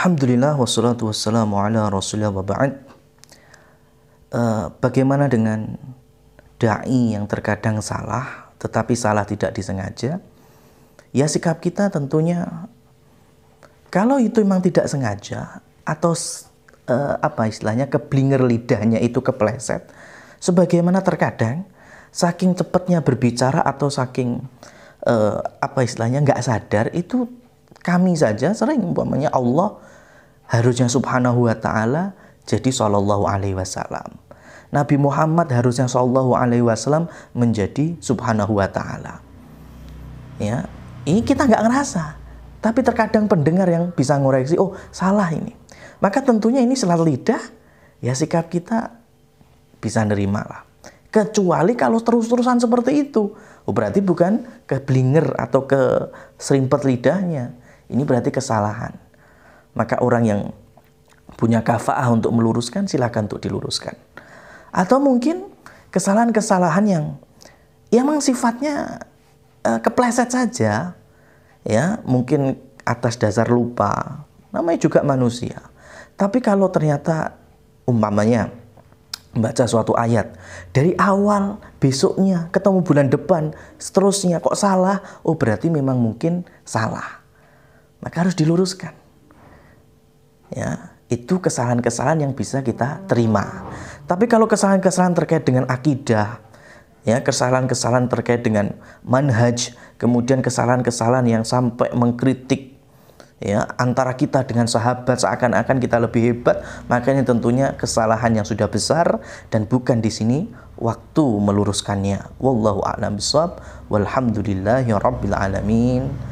Alhamdulillah wassalatu wassalamu ala rasulullah wa ba'd uh, Bagaimana dengan da'i yang terkadang salah tetapi salah tidak disengaja Ya sikap kita tentunya Kalau itu memang tidak sengaja atau uh, apa istilahnya keblinger lidahnya itu kepleset Sebagaimana terkadang saking cepatnya berbicara atau saking uh, apa istilahnya nggak sadar itu kami saja sering umpamanya Allah harusnya subhanahu wa ta'ala jadi sallallahu alaihi wasallam. Nabi Muhammad harusnya sallallahu alaihi wasallam menjadi subhanahu wa ta'ala. Ya, ini kita nggak ngerasa. Tapi terkadang pendengar yang bisa ngoreksi, oh salah ini. Maka tentunya ini selalu lidah, ya sikap kita bisa nerima lah. Kecuali kalau terus-terusan seperti itu. Oh, berarti bukan keblinger atau ke serimpet lidahnya. Ini berarti kesalahan. Maka orang yang punya kafaah untuk meluruskan silahkan untuk diluruskan. Atau mungkin kesalahan-kesalahan yang ya memang sifatnya uh, kepleset saja ya mungkin atas dasar lupa namanya juga manusia tapi kalau ternyata umpamanya membaca suatu ayat dari awal besoknya ketemu bulan depan seterusnya kok salah oh berarti memang mungkin salah maka harus diluruskan. Ya, itu kesalahan-kesalahan yang bisa kita terima. Tapi kalau kesalahan-kesalahan terkait dengan akidah, ya kesalahan-kesalahan terkait dengan manhaj, kemudian kesalahan-kesalahan yang sampai mengkritik ya antara kita dengan sahabat seakan-akan kita lebih hebat, makanya tentunya kesalahan yang sudah besar dan bukan di sini waktu meluruskannya. Wallahu a'lam bishawab. Walhamdulillahirabbil alamin.